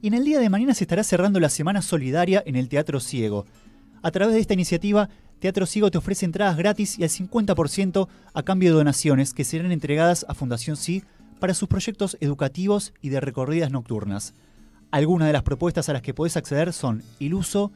y en el día de mañana se estará cerrando la Semana Solidaria en el Teatro Ciego. A través de esta iniciativa, Teatro Ciego te ofrece entradas gratis y al 50% a cambio de donaciones que serán entregadas a Fundación Sí para sus proyectos educativos y de recorridas nocturnas. Algunas de las propuestas a las que podés acceder son Iluso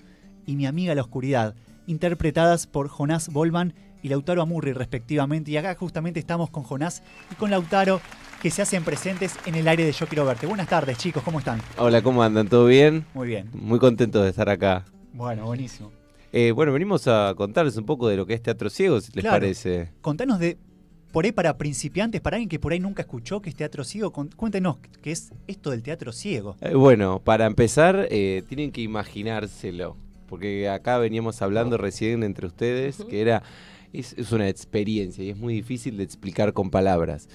y Mi amiga la oscuridad, interpretadas por Jonás Bolman y Lautaro Amurri respectivamente. Y acá justamente estamos con Jonás y con Lautaro que se hacen presentes en el aire de Yo Quiero Verte. Buenas tardes chicos, ¿cómo están? Hola, ¿cómo andan? ¿Todo bien? Muy bien. Muy contentos de estar acá. Bueno, buenísimo. Eh, bueno, venimos a contarles un poco de lo que es Teatro Ciego, si les parece. Contanos de, por ahí para principiantes, para alguien que por ahí nunca escuchó que es teatro ciego, cuéntenos qué es esto del teatro ciego. Eh, bueno, para empezar, eh, tienen que imaginárselo, porque acá veníamos hablando recién entre ustedes, que era es, una experiencia y es muy difícil de explicar con palabras.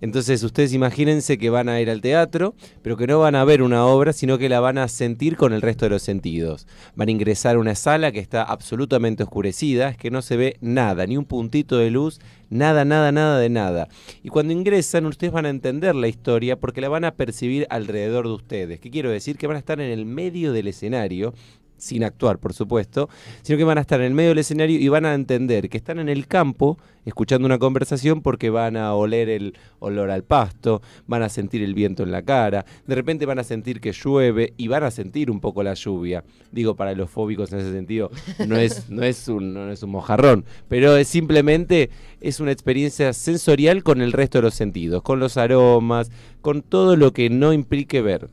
Entonces, ustedes imagínense que van a ir al teatro, pero que no van a ver una obra, sino que la van a sentir con el resto de los sentidos. Van a ingresar a una sala que está absolutamente oscurecida, es que no se ve nada, ni un puntito de luz, nada, nada, nada de nada. Y cuando ingresan, ustedes van a entender la historia porque la van a percibir alrededor de ustedes. ¿Qué quiero decir? Que van a estar en el medio del escenario sin actuar, por supuesto, sino que van a estar en el medio del escenario y van a entender que están en el campo escuchando una conversación porque van a oler el olor al pasto, van a sentir el viento en la cara, de repente van a sentir que llueve y van a sentir un poco la lluvia. Digo, para los fóbicos en ese sentido, no es, no es, un, no es un mojarrón, pero es simplemente es una experiencia sensorial con el resto de los sentidos, con los aromas, con todo lo que no implique ver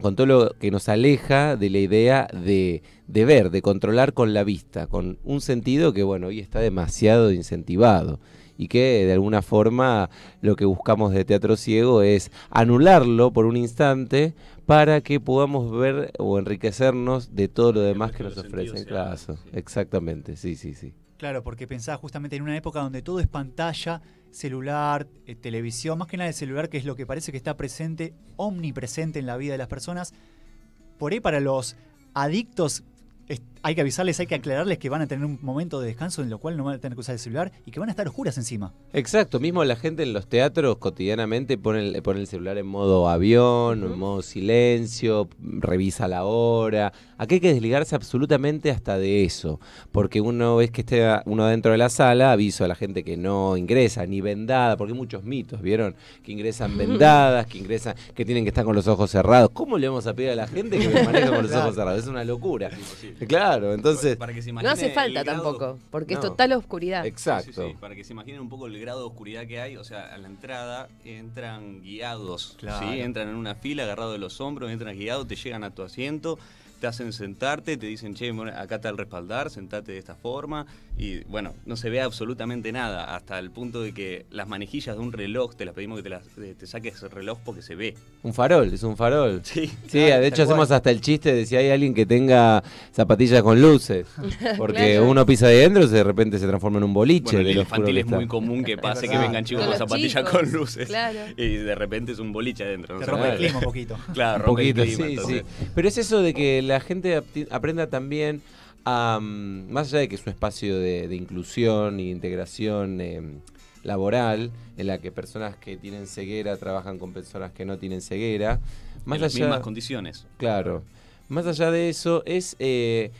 con todo lo que nos aleja de la idea de, ver, de controlar con la vista, con un sentido que, bueno, hoy está demasiado incentivado y que de alguna forma lo que buscamos de teatro ciego es anularlo por un instante para que podamos ver o enriquecernos de todo lo demás que nos ofrece el caso. exactamente, sí, sí, sí. Claro, porque pensaba justamente en una época donde todo es pantalla celular, eh, televisión, más que nada el celular, que es lo que parece que está presente, omnipresente en la vida de las personas. Por ahí para los adictos hay que avisarles, hay que aclararles que van a tener un momento de descanso en lo cual no van a tener que usar el celular y que van a estar oscuras encima. Exacto, mismo la gente en los teatros cotidianamente pone el, celular en modo avión, en modo silencio, revisa la hora. Aquí hay que desligarse absolutamente hasta de eso, porque uno vez que esté uno dentro de la sala, aviso a la gente que no ingresa ni vendada, porque hay muchos mitos, ¿vieron? Que ingresan vendadas, que ingresan, que tienen que estar con los ojos cerrados. ¿Cómo le vamos a pedir a la gente que maneje con los ojos cerrados? Es una locura. Claro Claro, entonces. no hace falta tampoco, porque es total oscuridad. Exacto. Para que se imaginen un poco el grado de oscuridad que hay, o sea, a la entrada entran guiados, ¿sí? entran en una fila agarrados de los hombros, entran guiados, te llegan a tu asiento te hacen sentarte, te dicen, che, acá está el respaldar, sentate de esta forma. Y bueno, no se ve absolutamente nada, hasta el punto de que las manejillas de un reloj te las pedimos que te, eh, saques el reloj porque se ve. Un farol, es un farol. Sí, sí de hecho hacemos hasta el chiste de si hay alguien que tenga zapatillas con luces. Porque uno pisa de adentro y de repente se transforma en un boliche. el infantil es muy común que pase que vengan chicos con, zapatillas con luces. Claro. Y de repente es un boliche adentro. Se rompe el clima un poquito. Claro, un poquito, clima, sí, sí. Pero es eso de que la gente aprenda también a, más allá de que es un espacio de, inclusión y e integración em, laboral, en la que personas que tienen ceguera trabajan con personas que no tienen ceguera, más las mismas condiciones. Claro. Más allá de eso, es eh,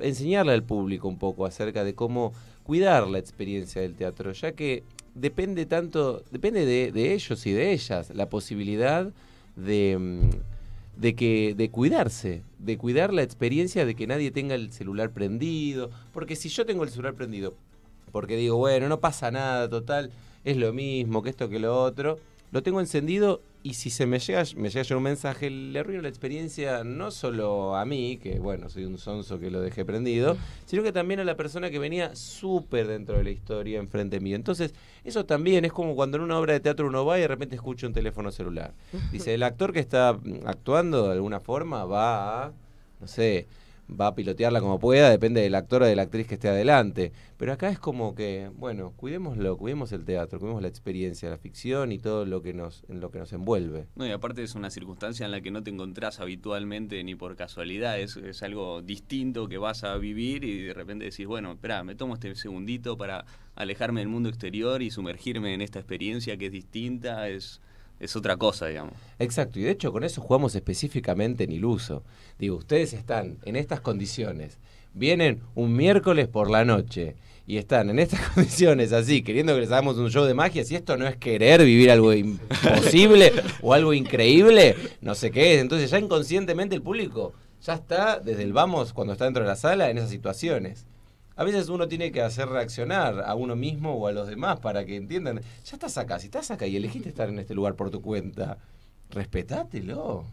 enseñarle al público un poco acerca de cómo cuidar la experiencia del teatro, ya que depende tanto, depende de, ellos y de ellas la posibilidad de, mm, que, de cuidarse, de cuidar la experiencia de que nadie tenga el celular prendido, porque si yo tengo el celular prendido, porque digo, bueno, no pasa nada, total, es lo mismo que esto que lo otro, lo tengo encendido y si se me llega, me un mensaje, le arruino la experiencia no solo a mí, que bueno, soy un sonso que lo dejé prendido, sino que también a la persona que venía súper dentro de la historia enfrente mío. Entonces, eso también es como cuando en una obra de teatro uno va y de repente escucha un teléfono celular. Dice, el actor que está actuando de alguna forma va no sé, va a pilotearla como pueda, depende del actor o de la actriz que esté adelante. Pero acá es como que, bueno, cuidémoslo, cuidemos el teatro, cuidemos la experiencia, la ficción y todo lo que nos, lo que nos envuelve. No, y aparte es una circunstancia en la que no te encontrás habitualmente ni por casualidad, es, es algo distinto que vas a vivir y de repente decís, bueno, espera, me tomo este segundito para alejarme del mundo exterior y sumergirme en esta experiencia que es distinta, es es otra cosa, digamos. Exacto, y de hecho con eso jugamos específicamente en Iluso. Digo, ustedes están en estas condiciones, vienen un miércoles por la noche y están en estas condiciones así, queriendo que les hagamos un show de magia, si esto no es querer vivir algo imposible o algo increíble, no sé qué es. Entonces ya inconscientemente el público ya está desde el vamos cuando está dentro de la sala en esas situaciones. A veces uno tiene que hacer reaccionar a uno mismo o a los demás para que entiendan. Ya estás acá, si estás acá y elegiste estar en este lugar por tu cuenta, respetátelo.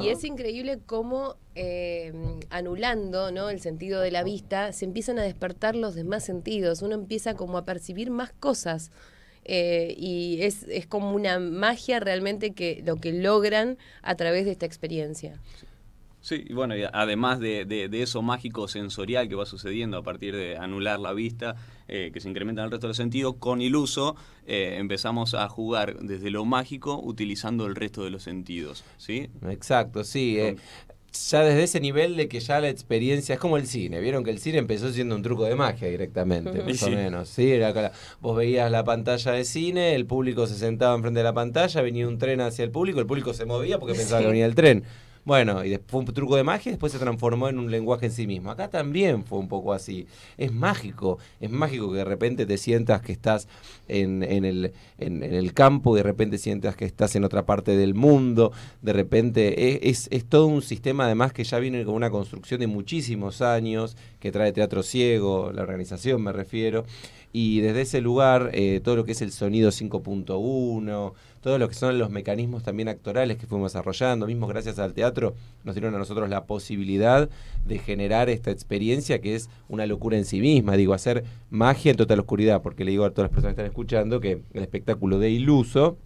Y es increíble cómo eh, anulando ¿no? el sentido de la vista, se empiezan a despertar los demás sentidos, uno empieza como a percibir más cosas. Eh, y es, es como una magia realmente que lo que logran a través de esta experiencia. Sí, bueno, además de, eso mágico sensorial que va sucediendo a partir de anular la vista, eh, que se incrementa en el resto de los sentidos con iluso eh, empezamos a jugar desde lo mágico utilizando el resto de los sentidos, ¿sí? Exacto, sí. Eh, ya desde ese nivel de que ya la experiencia es como el cine, vieron que el cine empezó siendo un truco de magia directamente, más o menos, ¿sí? Era, vos veías la pantalla de cine, el público se sentaba enfrente de la pantalla, venía un tren hacia el público, el público se movía porque pensaba que venía el tren. Bueno, y después fue un truco de magia y después se transformó en un lenguaje en sí mismo. Acá también fue un poco así. Es mágico, es mágico que de repente te sientas que estás en, en, el, en, el, campo, de repente sientas que estás en otra parte del mundo, de repente es, es, todo un sistema además que ya viene con una construcción de muchísimos años, que trae Teatro Ciego, la organización me refiero, y desde ese lugar eh, todo lo que es el sonido 5.1, todo lo que son los mecanismos también actorales que fuimos desarrollando, mismo gracias al teatro, nos dieron a nosotros la posibilidad de generar esta experiencia que es una locura en sí misma, digo, hacer magia en total oscuridad, porque le digo a todas las personas que están escuchando que el espectáculo de Iluso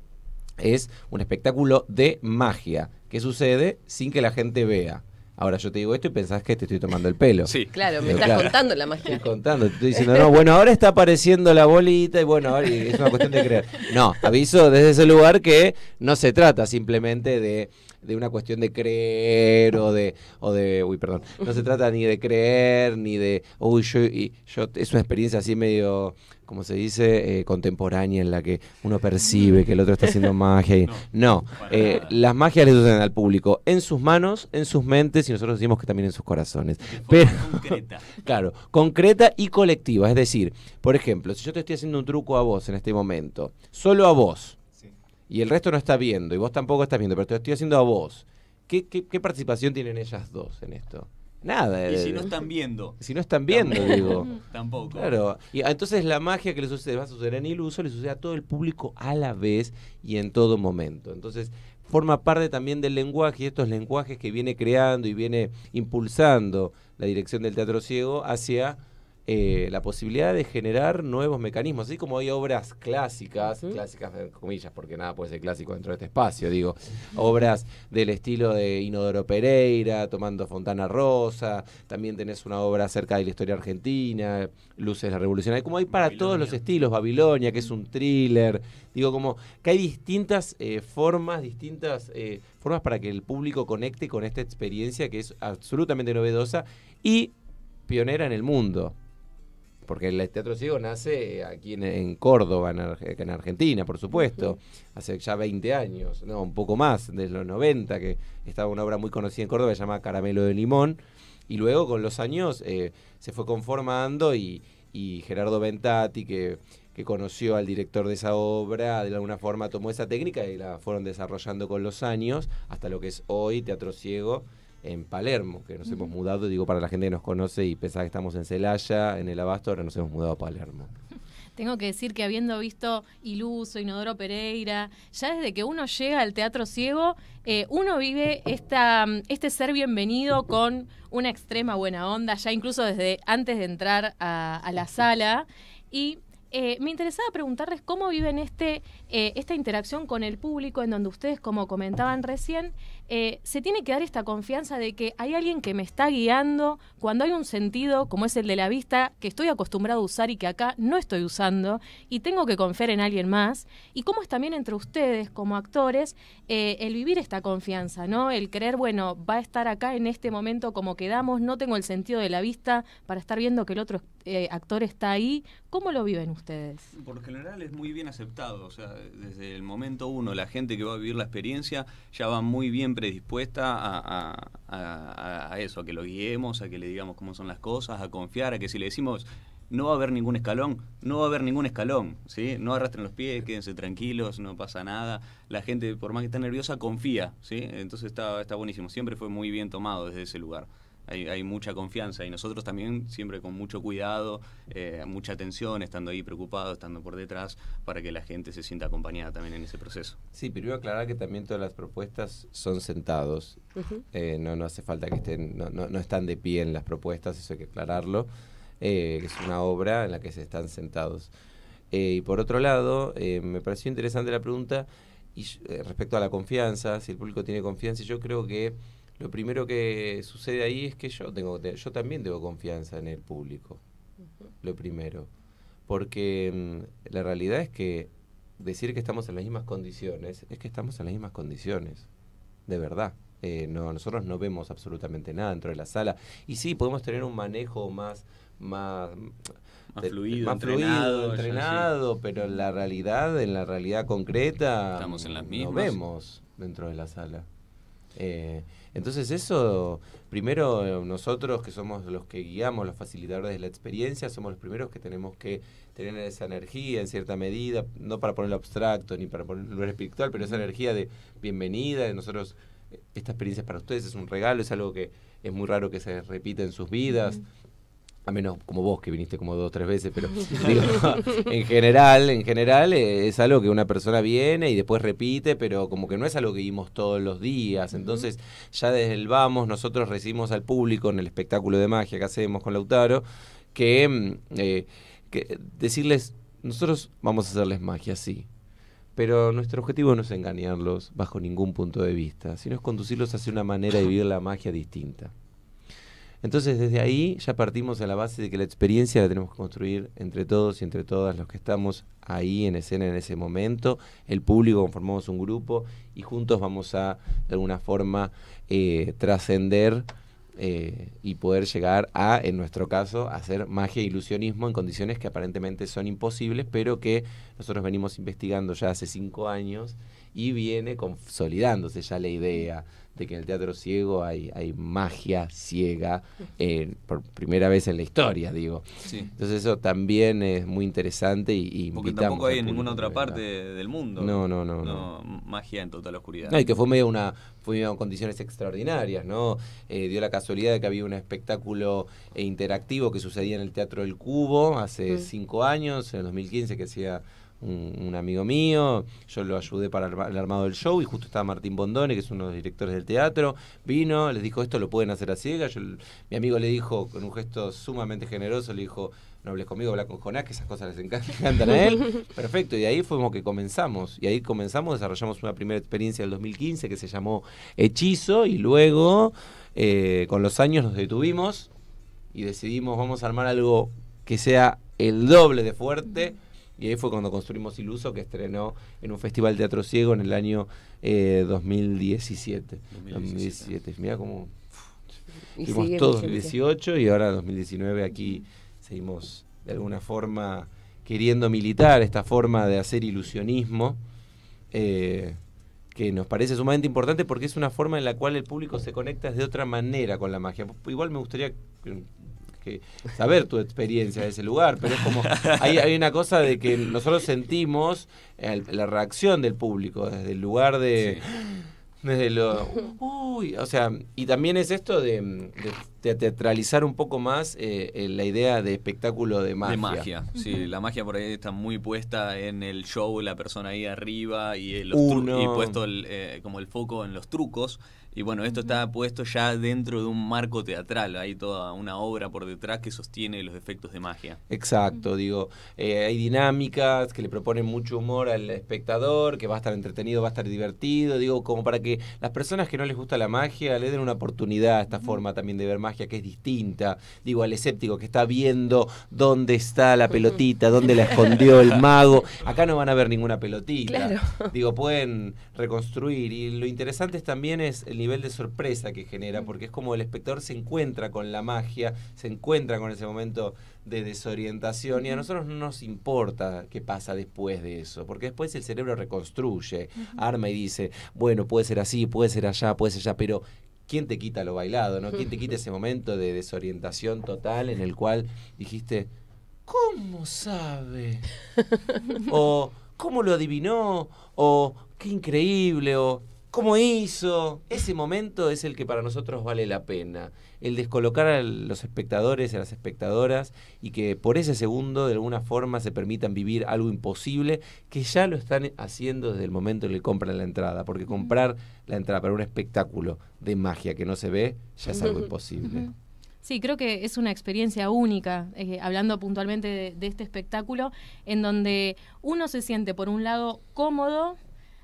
es un espectáculo de magia, que sucede sin que la gente vea. Ahora yo te digo esto y pensás que te estoy tomando el pelo. Sí. Claro, me estás contando la magia. Estoy contando, te estoy diciendo, no, bueno, ahora está apareciendo la bolita y bueno, ahora es una cuestión de creer. No, aviso desde ese lugar que no se trata simplemente de, de una cuestión de creer o de, o de, uy, perdón, no se trata ni de creer ni de, uy, y, yo, es una experiencia así medio como se dice, eh, contemporánea en la que uno percibe que el otro está haciendo magia. No, eh, las magias le suceden al público en sus manos, en sus mentes y nosotros decimos que también en sus corazones. Pero, concreta. claro, concreta y colectiva. Es decir, por ejemplo, si yo te estoy haciendo un truco a vos en este momento, solo a vos, y el resto no está viendo, y vos tampoco estás viendo, pero te estoy haciendo a vos, qué participación tienen ellas dos en esto? Nada. Y si eh, no están viendo. Si no están viendo, digo. Tampoco. Claro. Y ah, entonces la magia que le sucede, va a suceder en Iluso, le sucede a todo el público a la vez y en todo momento. Entonces forma parte también del lenguaje y estos lenguajes que viene creando y viene impulsando la dirección del Teatro Ciego hacia eh, la posibilidad de generar nuevos mecanismos, así como hay obras clásicas, clásicas comillas, porque nada puede ser clásico dentro de este espacio, digo, obras del estilo de Inodoro Pereira, Tomando Fontana Rosa, también tenés una obra acerca de la historia argentina, Luces de la Revolución, como hay para todos los estilos, Babilonia, que es un thriller, digo, como que hay distintas eh, formas, distintas eh, formas para que el público conecte con esta experiencia que es absolutamente novedosa y pionera en el mundo porque el Teatro Ciego nace aquí en, Córdoba, en, Argentina, por supuesto, hace ya 20 años, no, un poco más, de los 90, que estaba una obra muy conocida en Córdoba se llama Caramelo de Limón, y luego con los años eh, se fue conformando y, Gerardo Ventati, que, que, conoció al director de esa obra, de alguna forma tomó esa técnica y la fueron desarrollando con los años, hasta lo que es hoy Teatro Ciego en Palermo, que nos hemos mudado, digo para la gente que nos conoce y pensaba que estamos en Celaya, en el Abasto, ahora nos hemos mudado a Palermo. Tengo que decir que habiendo visto Iluso, Inodoro Pereira, ya desde que uno llega al Teatro Ciego, eh, uno vive esta, este ser bienvenido con una extrema buena onda, ya incluso desde antes de entrar a, la sala. Y eh, me interesaba preguntarles cómo viven este, eh, esta interacción con el público, en donde ustedes, como comentaban recién, eh, se tiene que dar esta confianza de que hay alguien que me está guiando cuando hay un sentido como es el de la vista que estoy acostumbrado a usar y que acá no estoy usando y tengo que confiar en alguien más y cómo es también entre ustedes como actores eh, el vivir esta confianza, ¿no? El creer, bueno, va a estar acá en este momento como quedamos, no tengo el sentido de la vista para estar viendo que el otro eh, actor está ahí. ¿Cómo lo viven ustedes? Por general es muy bien aceptado, o sea, desde el momento uno la gente que va a vivir la experiencia ya va muy bien dispuesta a, eso, a que lo guiemos, a que le digamos cómo son las cosas, a confiar, a que si le decimos no va a haber ningún escalón, no va a haber ningún escalón, ¿sí? No arrastren los pies, quédense tranquilos, no pasa nada. La gente, por más que esté nerviosa, confía, ¿sí? Entonces está buenísimo, siempre fue muy bien tomado desde ese lugar. Hay, mucha confianza y nosotros también siempre con mucho cuidado, eh, mucha atención, estando ahí preocupado, estando por detrás, para que la gente se sienta acompañada también en ese proceso. Sí, pero iba aclarar que también todas las propuestas son sentados, eh, no, no hace falta que estén, no, no, están de pie en las propuestas, eso hay que aclararlo, eh, es una obra en la que se están sentados. y por otro lado, me pareció interesante la pregunta y, respecto a la confianza, si el público tiene confianza, y yo creo que lo primero que sucede ahí es que yo tengo yo también tengo confianza en el público lo primero porque mm, la realidad es que decir que estamos en las mismas condiciones es que estamos en las mismas condiciones de verdad eh, no nosotros no vemos absolutamente nada dentro de la sala y sí podemos tener un manejo más más mm, fluido, más entrenado, pero en la realidad, en la realidad concreta, estamos en las mm, mismas. vemos dentro de la sala. Eh, entonces eso, primero eh, nosotros que somos los que guiamos, los facilitadores de la experiencia, somos los primeros que tenemos que tener esa energía en cierta medida, no para ponerlo abstracto ni para ponerlo espiritual, pero esa energía de bienvenida, de nosotros, eh, esta experiencia para ustedes, es un regalo, es algo que es muy raro que se repita en sus vidas a menos como vos que viniste como dos o tres veces, pero en general, en general eh, es algo que una persona viene y después repite, pero como que no es algo que vimos todos los días. Entonces, ya desde el vamos, nosotros recibimos al público en el espectáculo de magia que hacemos con Lautaro, que, mm, eh, que decirles, nosotros vamos a hacerles magia, sí, pero nuestro objetivo no es engañarlos bajo ningún punto de vista, sino es conducirlos hacia una manera de vivir la magia distinta. Entonces desde ahí ya partimos a la base de que la experiencia la tenemos que construir entre todos y entre todas los que estamos ahí en escena en ese momento, el público conformamos un grupo y juntos vamos a de alguna forma eh, trascender eh, y poder llegar a, en nuestro caso, hacer magia e ilusionismo en condiciones que aparentemente son imposibles, pero que nosotros venimos investigando ya hace cinco años y viene consolidándose ya la idea de que en el teatro ciego hay, magia ciega por primera vez en la historia, digo. Entonces eso también es muy interesante y, Porque tampoco hay en ninguna otra parte del mundo. No, no, no, no, Magia en total oscuridad. No, y que fue medio una fue medio en condiciones extraordinarias, ¿no? Eh, dio la casualidad de que había un espectáculo eh, interactivo que sucedía en el Teatro del Cubo hace mm. cinco años, en el 2015, que hacía un, amigo mío, yo lo ayudé para el armado del show y justo estaba Martín Bondone, que es uno de los directores del teatro, vino, les dijo, esto lo pueden hacer a ciegas, mi amigo le dijo con un gesto sumamente generoso, le dijo, no hables conmigo, habla con Jonás, que esas cosas les encantan a él. Perfecto, y de ahí fuimos que comenzamos. Y ahí comenzamos, desarrollamos una primera experiencia del 2015 que se llamó Hechizo, y luego eh, con los años nos detuvimos y decidimos, vamos a armar algo que sea el doble de fuerte y ahí fue cuando construimos Iluso, que estrenó en un festival de teatro ciego en el año 2017. 2017. Mira cómo. todos en 2018 y ahora 2019 aquí seguimos de alguna forma queriendo militar esta forma de hacer ilusionismo. Eh, que nos parece sumamente importante porque es una forma en la cual el público se conecta de otra manera con la magia. Igual me gustaría que saber tu experiencia de ese lugar, pero es como, hay, hay una cosa de que nosotros sentimos la reacción del público desde el lugar de... Desde lo, uy, o sea, y también es esto de, teatralizar un poco más eh, eh, la idea de espectáculo de magia. De magia, sí, la magia por ahí está muy puesta en el show, la persona ahí arriba y, los y puesto eh, como el foco en los trucos. Y bueno, esto está puesto ya dentro de un marco teatral, hay toda una obra por detrás que sostiene los efectos de magia. Exacto, digo, eh, hay dinámicas que le proponen mucho humor al espectador, que va a estar entretenido, va a estar divertido, digo, como para que las personas que no les gusta la magia le den una oportunidad a esta forma también de ver magia que es distinta, digo, al escéptico que está viendo dónde está la pelotita, dónde la escondió el mago, acá no van a ver ninguna pelotita, claro. digo, pueden reconstruir y lo interesante también es el nivel de sorpresa que genera, porque es como el espectador se encuentra con la magia, se encuentra con ese momento de desorientación y a nosotros no nos importa qué pasa después de eso, porque después el cerebro reconstruye, arma y dice, bueno, puede ser así, puede ser allá, puede ser allá, pero ¿quién te quita lo bailado? ¿no? ¿Quién te quita ese momento de desorientación total en el cual dijiste, ¿cómo sabe? o ¿cómo lo adivinó? o qué increíble, o ¿Cómo hizo? Ese momento es el que para nosotros vale la pena. El descolocar a los espectadores, a las espectadoras, y que por ese segundo de alguna forma se permitan vivir algo imposible, que ya lo están haciendo desde el momento en que compran la entrada. Porque comprar la entrada para un espectáculo de magia que no se ve ya es algo imposible. Sí, creo que es una experiencia única, eh, hablando puntualmente de este espectáculo, en donde uno se siente, por un lado, cómodo,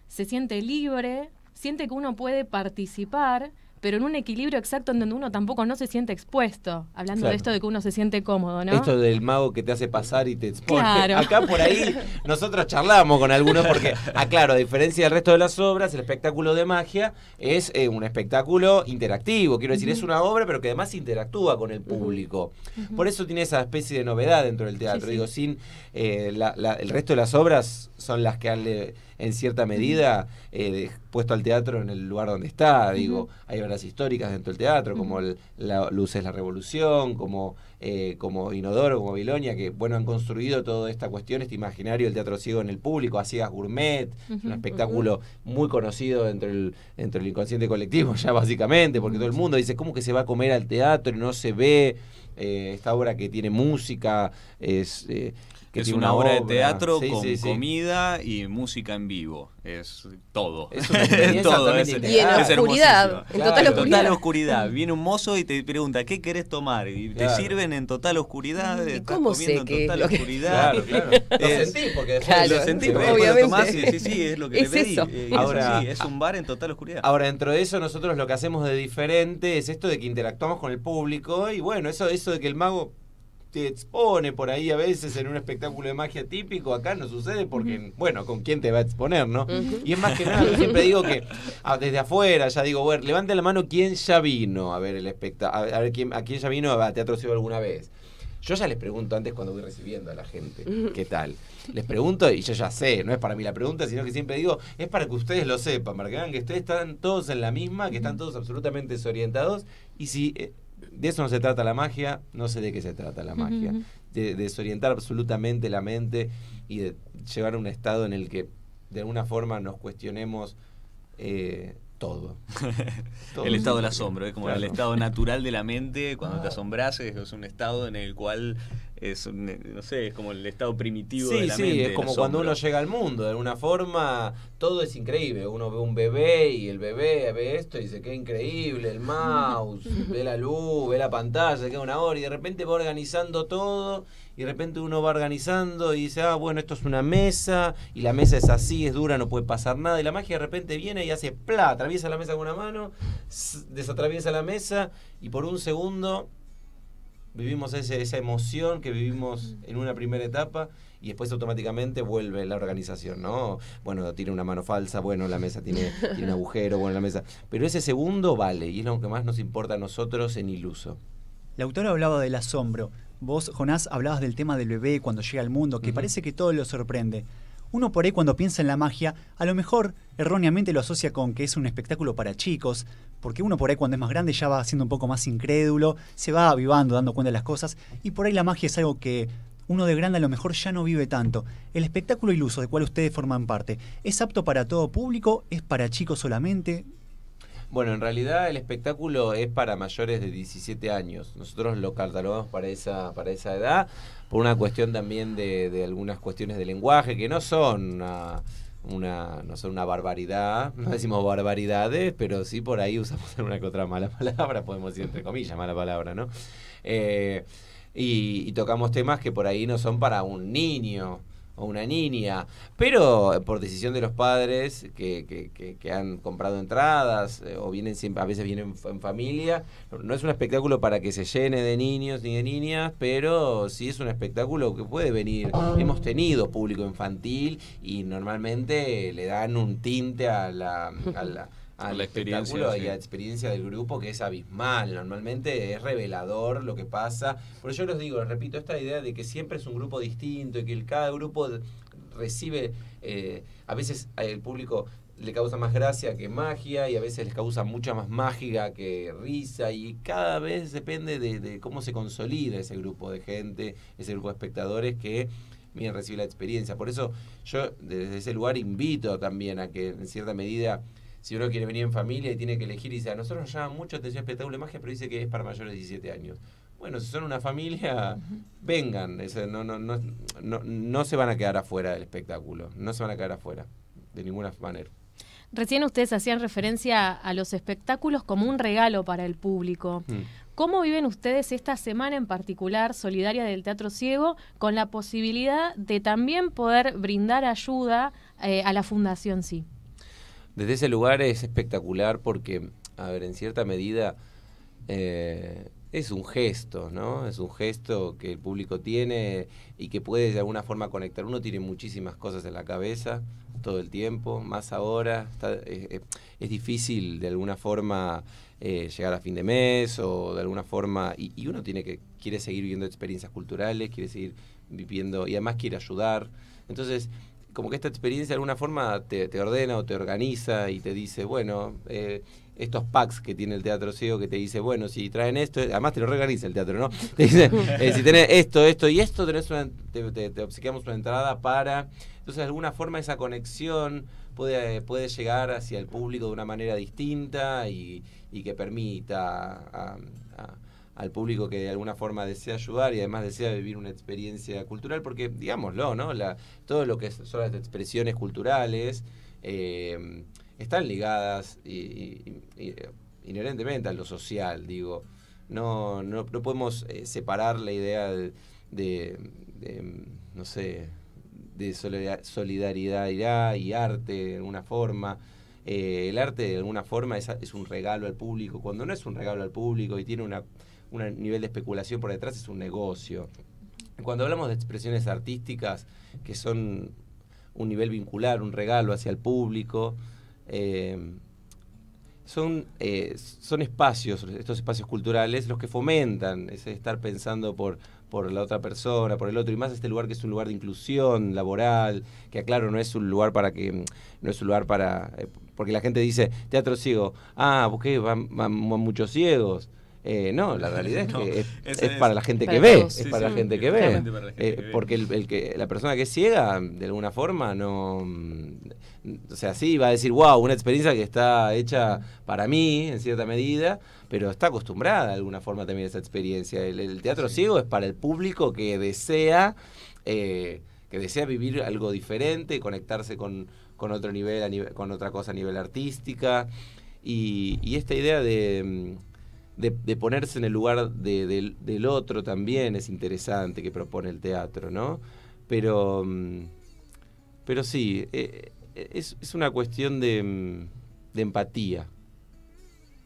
se siente libre, siente que uno puede participar, pero en un equilibrio exacto en donde uno tampoco no se siente expuesto. Hablando de esto de que uno se siente cómodo, ¿no? Esto del mago que te hace pasar y te expone. Acá por ahí nosotros charlamos con algunos porque, aclaro, ah, a diferencia del resto de las obras, el espectáculo de magia es eh, un espectáculo interactivo. Quiero decir, es una obra, pero que además interactúa con el público. Por eso tiene esa especie de novedad dentro del teatro. Digo, sin eh, el resto de las obras son las que han en cierta medida eh, puesto al teatro en el lugar donde está. Digo, hay obras históricas dentro del teatro, como la, Luces la Revolución, como, eh, como Inodoro, como Bilonia, que bueno, han construido toda esta cuestión, este imaginario del teatro ciego en el público, a gourmet, un espectáculo muy conocido dentro del, inconsciente colectivo, ya básicamente, porque todo el mundo dice, ¿cómo que se va a comer al teatro y no se ve? Eh, esta obra que tiene música, es, que es una, obra, de teatro con comida y música en vivo. Es todo. Es, todo. Es, y en total oscuridad. En total, oscuridad. Viene un mozo y te pregunta, ¿qué querés tomar? Y te sirven en total oscuridad. Mm, cómo comiendo en total oscuridad. lo sentís, porque lo sentí Después lo tomás y sí, es lo que le pedí. Eh, es un bar en total oscuridad. Ahora, dentro de eso, nosotros lo que hacemos de diferente es esto de que interactuamos con el público y bueno, eso, eso de que el mago te expone por ahí a veces en un espectáculo de magia típico, acá no sucede porque, bueno, con quién te va a exponer, ¿no? Y es más que nada, siempre digo que ah, desde afuera ya digo, bueno, levante la mano quién ya vino a ver el espectáculo, a ver quién, a quién ya vino a Teatro Ciudad alguna vez. Yo ya les pregunto antes cuando voy recibiendo a la gente, ¿qué tal? Les pregunto y yo ya sé, no es para mí la pregunta, sino que siempre digo, es para que ustedes lo sepan, para que vean que ustedes están todos en la misma, que están todos absolutamente desorientados y si eh, de eso no se trata la magia, no sé de qué se trata la magia. de, desorientar absolutamente la mente y de llegar a un estado en el que de alguna forma nos cuestionemos eh, todo. El estado del asombro, como el estado natural de la mente, cuando te ah. asombras, es un estado en el cual es, eh, no sé, es como el estado primitivo sí, de la sí, es como cuando uno llega al mundo, de alguna forma todo es increíble, uno ve un bebé y el bebé ve esto y dice, qué increíble, el mouse, ve la luz, ve la pantalla, se queda una hora y de repente va organizando todo y de repente uno va organizando y dice, ah, bueno, esto es una mesa y la mesa es así, es dura, no puede pasar nada y la magia de repente viene y hace, pla, atraviesa la mesa con una mano, desatraviesa la mesa y por un segundo vivimos esa emoción que vivimos en una primera etapa y después automáticamente vuelve la organización, ¿no? Bueno, tiene una mano falsa, bueno, la mesa tiene, un agujero, bueno, la mesa. Pero ese segundo vale y es lo que más nos importa a nosotros en Iluso. La autora hablaba del asombro. Vos, Jonás, hablabas del tema del bebé cuando llega al mundo, que parece que todo lo sorprende. Uno por ahí cuando piensa en la magia, a lo mejor erróneamente lo asocia con que es un espectáculo para chicos, porque uno por ahí cuando es más grande ya va siendo un poco más incrédulo, se va avivando, dando cuenta de las cosas, y por ahí la magia es algo que uno de grande a lo mejor ya no vive tanto. El espectáculo iluso del cual ustedes forman parte, ¿es apto para todo público? ¿Es para chicos solamente? Bueno, en realidad el espectáculo es para mayores de 17 años. Nosotros lo catalogamos para esa, para esa edad, por una cuestión también de, de algunas cuestiones de lenguaje que no son una, no son una barbaridad, no decimos barbaridades, pero sí por ahí usamos una que otra mala palabra, podemos decir entre comillas mala palabra, ¿no? Eh, y, tocamos temas que por ahí no son para un niño o una niña, pero eh, por decisión de los padres que, que, han comprado entradas eh, o vienen siempre, a veces vienen en familia. No es un espectáculo para que se llene de niños ni de niñas, pero sí es un espectáculo que puede venir. Hemos tenido público infantil y normalmente eh, le dan un tinte a la al ah, la experiencia, y a la experiencia del grupo que es abismal. Normalmente es revelador lo que pasa. Pero yo les digo, les repito, esta idea de que siempre es un grupo distinto y que cada grupo recibe, eh, a veces el público le causa más gracia que magia y a veces les causa mucha más mágica que risa y cada vez depende de, de cómo se consolida ese grupo de gente, ese grupo de espectadores que miren, recibe la experiencia. Por eso yo desde ese lugar invito también a que en cierta medida si uno quiere venir en familia y tiene que elegir, y dice, a nosotros nos llama mucho atención espectáculo de magia, pero dice que es para mayores de 17 años. Bueno, si son una familia, vengan, no, no, no, se van a quedar afuera del espectáculo, no se van a quedar afuera, de ninguna manera. Recién ustedes hacían referencia a los espectáculos como un regalo para el público. Mm. ¿Cómo viven ustedes esta semana en particular solidaria del Teatro Ciego con la posibilidad de también poder brindar ayuda eh, a la Fundación Sí? desde ese lugar es espectacular porque, a ver, en cierta medida eh, es un gesto, ¿no? Es un gesto que el público tiene y que puede de alguna forma conectar. Uno tiene muchísimas cosas en la cabeza todo el tiempo, más ahora. Eh, eh, es difícil de alguna forma llegar a fin de mes o de alguna forma. Y, uno tiene que quiere seguir viviendo experiencias culturales, quiere seguir viviendo y además quiere ayudar. Entonces, como que esta experiencia de alguna forma te, ordena o te organiza y te dice, bueno, eh, estos packs que tiene el teatro ciego que te dice, bueno, si traen esto, además te lo organiza el teatro, ¿no? Te dice, eh, si tenés esto, esto y esto, tenés te, obsequiamos una entrada para... Entonces, de alguna forma esa conexión puede, puede llegar hacia el público de una manera distinta y, que permita al público que de alguna forma desea ayudar y además desea vivir una experiencia cultural, porque digámoslo, ¿no? La, todo lo que son las expresiones culturales eh, están ligadas y, inherentemente a lo social, digo. No, no, podemos eh, separar la idea de, no sé, de solidaridad ah, y arte de alguna forma. Eh, el arte de alguna forma es un regalo al público. Cuando no es un regalo al público y tiene una un nivel de especulación por detrás, es un negocio. Cuando hablamos de expresiones artísticas, que son un nivel vincular, un regalo hacia el público, eh, son, eh, son espacios, estos espacios culturales, los que fomentan ese estar pensando por, por la otra persona, por el otro, y más este lugar que es un lugar de inclusión laboral, que aclaro, no es un lugar para que, no es un lugar para, eh, porque la gente dice, teatro ciego, ah, porque van muchos ciegos. Eh, no, la realidad es que es, para la gente que ve, es para la gente eh, que ve. Porque el, que, la persona que es ciega, de alguna forma, no... O sea, sí, va a decir, wow, una experiencia que está hecha para mí, en cierta medida, pero está acostumbrada de alguna forma también a esa experiencia. El, teatro ciego es para el público que desea... Eh, que desea vivir algo diferente, conectarse con, otro nivel, con otra cosa a nivel artística. y esta idea de, de, ponerse en el lugar del otro también es interesante que propone el teatro, ¿no? Pero, mm, pero sí, eh, eh, es, una cuestión mm, de, empatía.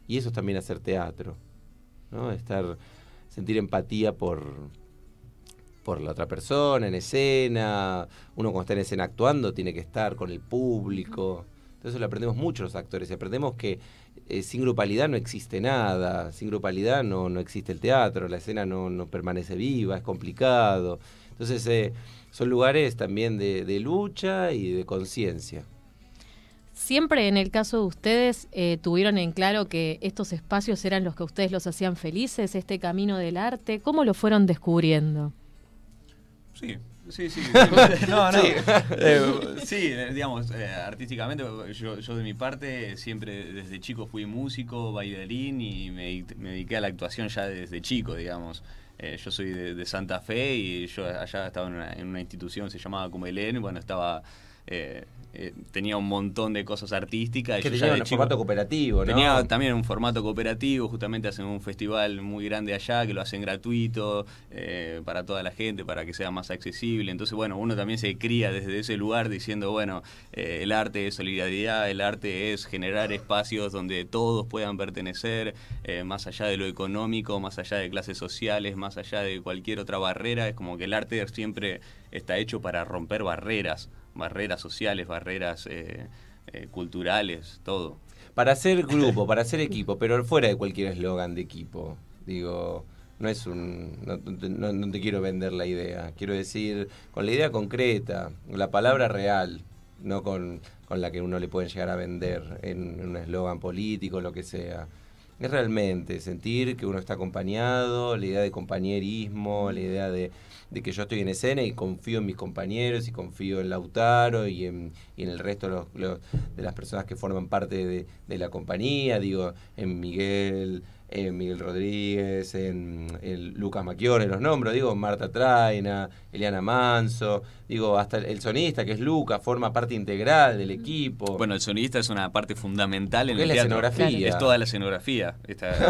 Y eso es también hacer teatro, ¿no? Estar, sentir empatía por, por la otra persona, en escena. Uno cuando está en escena actuando tiene que estar con el público. Entonces lo aprendemos mucho los actores. Aprendemos que eh, sin grupalidad no existe nada, sin grupalidad no, existe el teatro, la escena no, permanece viva, es complicado. Entonces eh, son lugares también de, lucha y de conciencia. Siempre en el caso de ustedes eh, tuvieron en claro que estos espacios eran los que ustedes los hacían felices, este camino del arte, ¿cómo lo fueron descubriendo? Sí, Sí, sí. no, no. Sí, eh, digamos, eh, artísticamente, yo, de mi parte, siempre desde chico fui músico, bailarín y me, dediqué a la actuación ya desde chico, digamos. Eh, yo soy de, Santa Fe y yo allá estaba en una, en una institución, se llamaba como y bueno, estaba eh, eh, tenía un montón de cosas artísticas. Que tenía un formato cooperativo, ¿no? Tenía también un formato cooperativo, justamente hacen un festival muy grande allá, que lo hacen gratuito eh, para toda la gente, para que sea más accesible. Entonces, bueno, uno también se cría desde ese lugar diciendo, bueno, el arte es solidaridad, el arte es generar espacios donde todos puedan pertenecer, más allá de lo económico, más allá de clases sociales, más allá de cualquier otra barrera. Es como que el arte siempre está hecho para romper barreras barreras sociales, barreras eh, eh, culturales, todo. Para ser grupo, para ser equipo, pero fuera de cualquier eslogan de equipo, digo, no es un no, te quiero vender la idea quiero decir con la idea concreta la palabra real no con, la que uno le puede llegar a vender en un eslogan político lo que sea es realmente sentir que uno está acompañado la idea de compañerismo la idea de de que yo estoy en escena y confío en mis compañeros y confío en Lautaro y en, el resto de, las personas que forman parte de la compañía, digo, en Miguel, eh, Miguel Rodríguez, en, en Lucas los nombro, digo, Marta Traina, Eliana Manso, digo, hasta el, sonista que es Lucas, forma parte integral del equipo. Bueno, el sonista es una parte fundamental en el es la Es toda la escenografía.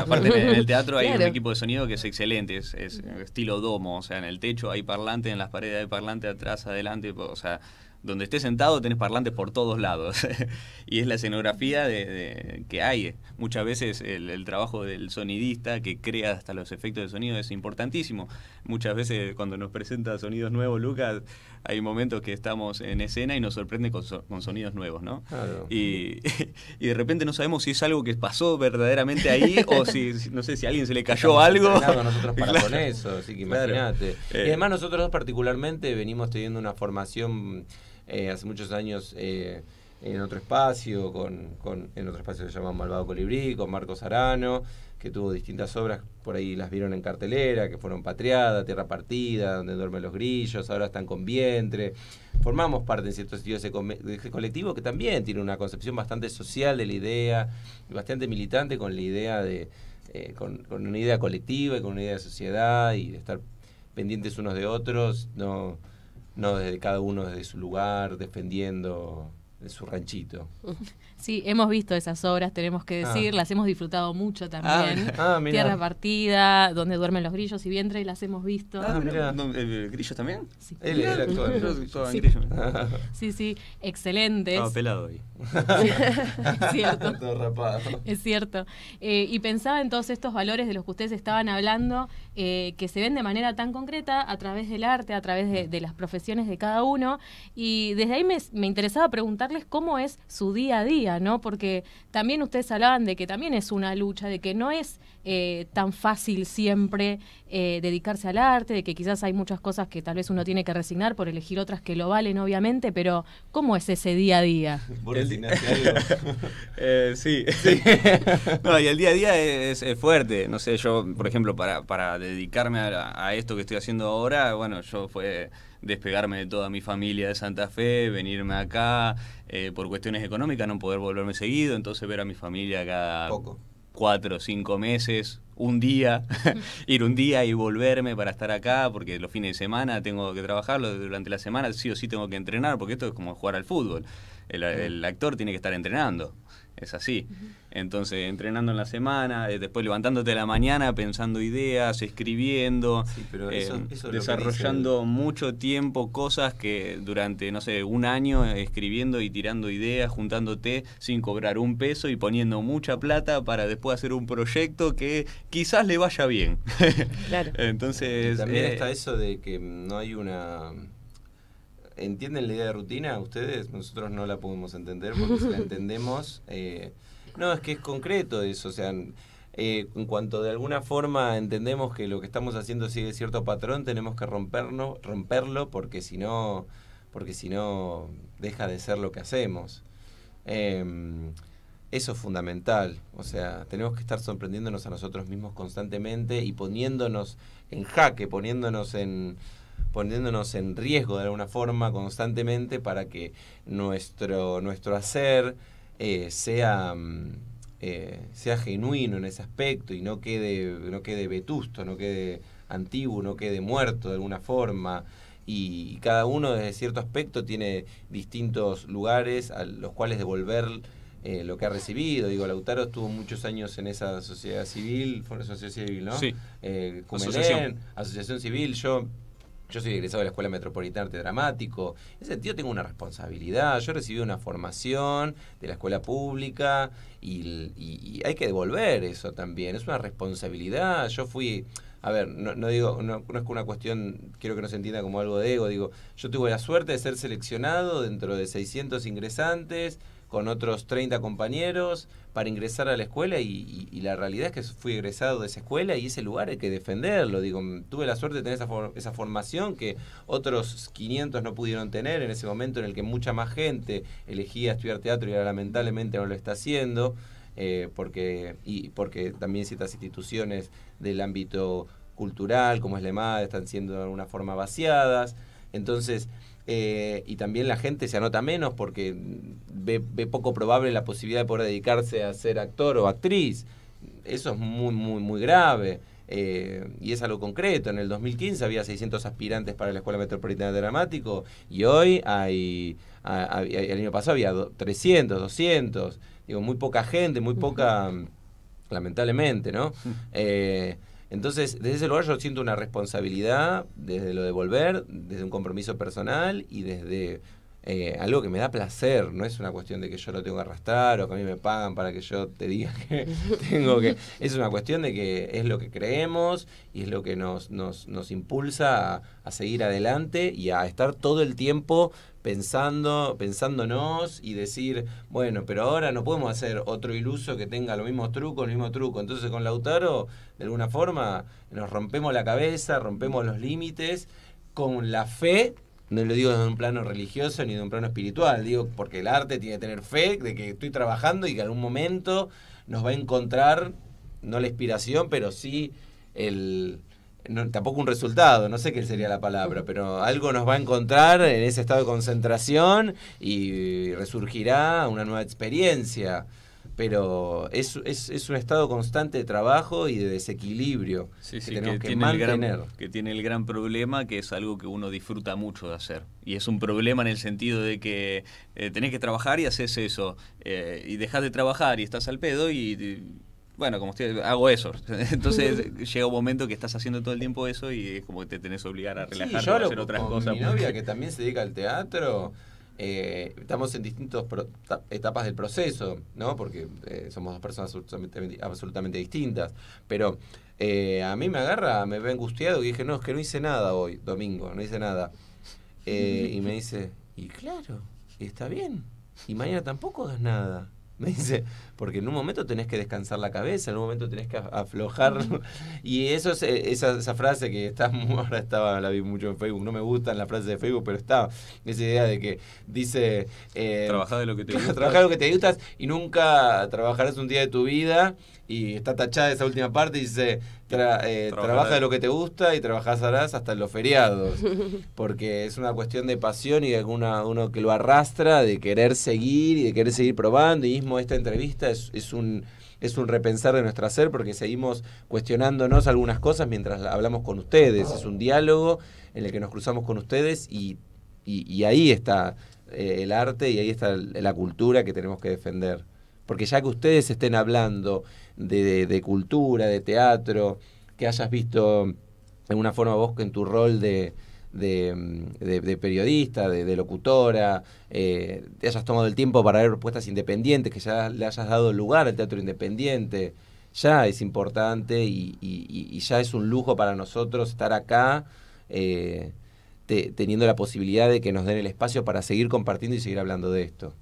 aparte, en el teatro hay un equipo de sonido que es excelente, es, estilo domo, o sea, en el techo hay parlante, en las paredes hay parlante, atrás, adelante, o sea, donde estés sentado tenés parlantes por todos lados. y es la escenografía de, que hay. Muchas veces el, trabajo del sonidista que crea hasta los efectos de sonido es importantísimo. Muchas veces cuando nos presenta sonidos nuevos, Lucas, hay momentos que estamos en escena y nos sorprende con, sonidos nuevos, ¿no? Y, de repente no sabemos si es algo que pasó verdaderamente ahí o si, no sé, si a alguien se le cayó algo. nosotros con eso, así que imagínate. Eh. y además nosotros particularmente venimos teniendo una formación eh, hace muchos años eh, en otro espacio, con, con, en otro espacio que se llama Malvado Colibrí, con Marcos Arano, que tuvo distintas obras, por ahí las vieron en cartelera, que fueron Patriada, Tierra Partida, Donde Duermen los Grillos, ahora están con Vientre. Formamos parte, en cierto sentido, de ese, colectivo que también tiene una concepción bastante social de la idea, bastante militante con la idea de. Eh, con, una idea colectiva y con una idea de sociedad y de estar pendientes unos de otros, no no, desde cada uno desde su lugar, defendiendo su ranchito. Sí, hemos visto esas obras, tenemos que ah. decir, las hemos disfrutado mucho ah, también. Ah, Tierra partida, donde duermen los grillos y vientre, las hemos visto. ¿El ¿Grillos también? Sí. sí. Sí, excelentes. Estaba pelado ahí. es cierto. Es cierto. Eh, y pensaba en todos estos valores de los que ustedes estaban hablando, eh, que se ven de manera tan concreta a través del arte, a través de, las profesiones de cada uno. Y desde ahí me interesaba preguntarles cómo es su día a día. ¿no? Porque también ustedes hablaban de que también es una lucha, de que no es eh, tan fácil siempre eh, dedicarse al arte, de que quizás hay muchas cosas que tal vez uno tiene que resignar por elegir otras que lo valen, obviamente, pero ¿cómo es ese día a día? El, eh, sí. y el día a día es, fuerte. No sé, yo, por ejemplo, para, dedicarme a, esto que estoy haciendo ahora, bueno, yo fue despegarme de toda mi familia de Santa Fe, venirme acá, eh, por cuestiones económicas no poder volverme seguido, entonces ver a mi familia cada cuatro o cinco meses, un día, ir un día y volverme para estar acá, porque los fines de semana tengo que trabajarlo, durante la semana sí o sí tengo que entrenar, porque esto es como jugar al fútbol. el actor tiene que estar entrenando es así. Entonces, entrenando en la semana, eh, después levantándote a la mañana, pensando ideas, escribiendo, eh, desarrollando mucho tiempo cosas que durante, no sé, un año eh, escribiendo y tirando ideas, juntándote sin cobrar un peso y poniendo mucha plata para después hacer un proyecto que quizás le vaya bien. claro. Entonces... también está eso de que no hay una ¿Entienden la idea de rutina ustedes? Nosotros no la podemos entender porque si la entendemos... Eh, no, es que es concreto eso, o sea... Eh, en cuanto de alguna forma entendemos que lo que estamos haciendo sigue cierto patrón, tenemos que romperlo, romperlo porque si no, porque si no deja de ser lo que hacemos. Em, eso es fundamental, o sea, tenemos que estar sorprendiéndonos a nosotros mismos constantemente y poniéndonos en jaque, poniéndonos en poniéndonos en riesgo de alguna forma constantemente para que nuestro, nuestro hacer eh, sea, mm, eh, sea genuino en ese aspecto y no quede, no quede vetusto, no quede antiguo, no quede muerto de alguna forma. Y, cada uno desde cierto aspecto tiene distintos lugares a los cuales devolver eh, lo que ha recibido. Digo, Lautaro estuvo muchos años en esa sociedad civil, fue una sociedad civil, ¿no? Sí. asociación. asociación. civil, yo yo soy egresado de la Escuela Metropolitana de Arte Dramático. En ese sentido tengo una responsabilidad. Yo recibí una formación de la escuela pública y, hay que devolver eso también. Es una responsabilidad. Yo fui... A ver, no, no digo, no, es una cuestión, quiero que no se entienda como algo de ego, digo, yo tuve la suerte de ser seleccionado dentro de 600 ingresantes, con otros 30 compañeros para ingresar a la escuela y, la realidad es que fui egresado de esa escuela y ese lugar hay que defenderlo. Digo, tuve la suerte de tener esa, formación que otros 500 no pudieron tener en ese momento en el que mucha más gente elegía estudiar teatro y ahora lamentablemente no lo está haciendo, eh, porque, y porque también ciertas instituciones del ámbito cultural, como es la EMAD, están siendo de alguna forma vaciadas. Entonces, eh, y también la gente se anota menos porque ve, poco probable la posibilidad de poder dedicarse a ser actor o actriz. Eso es muy, muy, muy grave. Eh, y es algo concreto. En el 2015 había 600 aspirantes para la Escuela Metropolitana de Dramático y hoy hay, el año pasado había 300, 200. Digo, muy poca gente, muy poca, lamentablemente, ¿no? Eh, entonces, desde ese lugar yo siento una responsabilidad, desde lo de volver, desde un compromiso personal y desde eh, algo que me da placer, no es una cuestión de que yo lo tengo que arrastrar o que a mí me pagan para que yo te diga que tengo que... Es una cuestión de que es lo que creemos y es lo que nos, nos, impulsa a seguir adelante y a estar todo el tiempo pensando, pensándonos y decir, bueno, pero ahora no podemos hacer otro iluso que tenga los mismos trucos, el mismo truco Entonces con Lautaro, de alguna forma, nos rompemos la cabeza, rompemos los límites con la fe. No lo digo de un plano religioso ni de un plano espiritual, digo porque el arte tiene que tener fe de que estoy trabajando y que en algún momento nos va a encontrar, no la inspiración, pero sí el, tampoco un resultado, no sé qué sería la palabra, pero algo nos va a encontrar en ese estado de concentración y resurgirá una nueva experiencia. Pero es, es, un estado constante de trabajo y de desequilibrio que tenemos que, mantener. El gran, que tiene el gran problema que es algo que uno disfruta mucho de hacer. Y es un problema en el sentido de que eh, tenés que trabajar y haces eso. Eh, y dejas de trabajar y estás al pedo y bueno, como estoy, hago eso. Entonces llega un momento que estás haciendo todo el tiempo eso y es como que te tenés que obligar a relajarte a hacer otras Mi novia que también se dedica al teatro, eh, estamos en distintas etapas del proceso, ¿no? Porque eh, somos dos personas absolutamente, distintas. Pero eh, a mí me agarra, me ve angustiado y dije, no, es que no hice nada hoy, domingo, no hice nada. y me dice, y claro, está bien. Y mañana tampoco hagas nada. Me dice, porque en un momento tenés que descansar la cabeza, en un momento tenés que aflojar. Y eso eh, esa, frase que está, ahora estaba, la vi mucho en Facebook, no me gustan la frase de Facebook, pero está esa idea de que dice... Eh, trabajar de lo que te gusta. trabajar de lo que te gustas y nunca trabajarás un día de tu vida. Y está tachada esa última parte y dice, eh, trabaja de lo que te gusta y trabajarás hasta en los feriados. Porque es una cuestión de pasión y de alguna, uno que lo arrastra, de querer seguir y de querer seguir probando. Y mismo esta entrevista es, un es un repensar de nuestro hacer porque seguimos cuestionándonos algunas cosas mientras hablamos con ustedes. Es un diálogo en el que nos cruzamos con ustedes y ahí está eh, el arte y ahí está la cultura que tenemos que defender. Porque ya que ustedes estén hablando de, cultura, de teatro, que hayas visto en una forma vos en tu rol de, de, mm, periodista, de, locutora, eh, te hayas tomado el tiempo para ver propuestas independientes, que ya le hayas dado lugar al teatro independiente, ya es importante y, ya es un lujo para nosotros estar acá eh, teniendo la posibilidad de que nos den el espacio para seguir compartiendo y seguir hablando de esto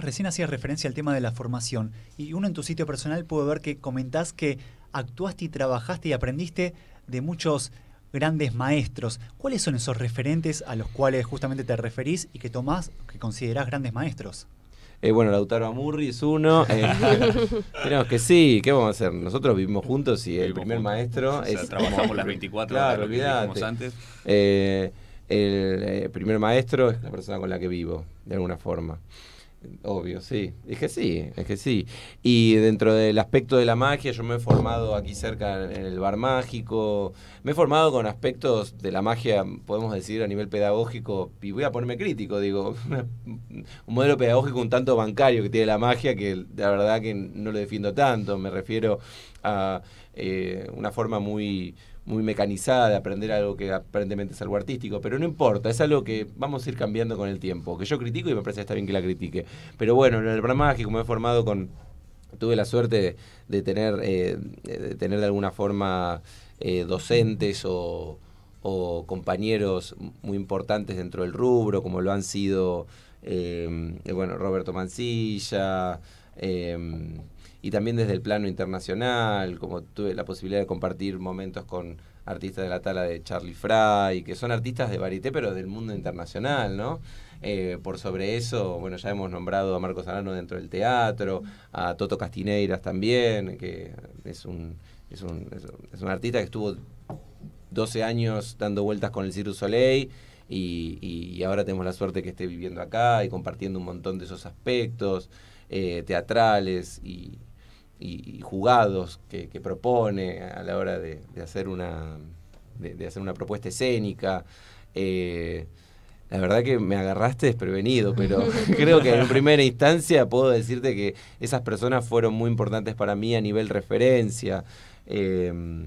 recién hacías referencia al tema de la formación y uno en tu sitio personal pudo ver que comentás que actuaste y trabajaste y aprendiste de muchos grandes maestros. ¿Cuáles son esos referentes a los cuales justamente te referís y que tomás, que considerás grandes maestros? Eh, bueno, Lautaro Amurri es uno. Eh, que sí, ¿qué vamos a hacer? Nosotros vivimos juntos y el primer maestro o sea, Trabajamos las 24 horas, lo antes. Eh, el eh, primer maestro es la persona con la que vivo, de alguna forma. Obvio, sí. Es que sí, es que sí. Y dentro del aspecto de la magia, yo me he formado aquí cerca en el bar mágico. Me he formado con aspectos de la magia, podemos decir, a nivel pedagógico. Y voy a ponerme crítico, digo. un modelo pedagógico un tanto bancario que tiene la magia, que la verdad que no lo defiendo tanto. Me refiero a eh, una forma muy muy mecanizada de aprender algo que aparentemente es algo artístico, pero no importa, es algo que vamos a ir cambiando con el tiempo, que yo critico y me parece que está bien que la critique. Pero bueno, en el programa como he formado con, tuve la suerte de, tener, eh, de tener de alguna forma eh, docentes o, compañeros muy importantes dentro del rubro, como lo han sido, eh, bueno, Roberto Mancilla, y también desde el plano internacional, como tuve la posibilidad de compartir momentos con artistas de la tala de Charlie Fry, que son artistas de varité, pero del mundo internacional, ¿no? Eh, por sobre eso, bueno, ya hemos nombrado a Marcos Arano dentro del teatro, a Toto Castineiras también, que es un, es un, artista que estuvo 12 años dando vueltas con el Cirus Soleil y, ahora tenemos la suerte que esté viviendo acá y compartiendo un montón de esos aspectos eh, teatrales y, y, jugados que, propone a la hora de, hacer, una, de, hacer una propuesta escénica. Eh, la verdad que me agarraste desprevenido, pero creo que en primera instancia puedo decirte que esas personas fueron muy importantes para mí a nivel referencia. Eh,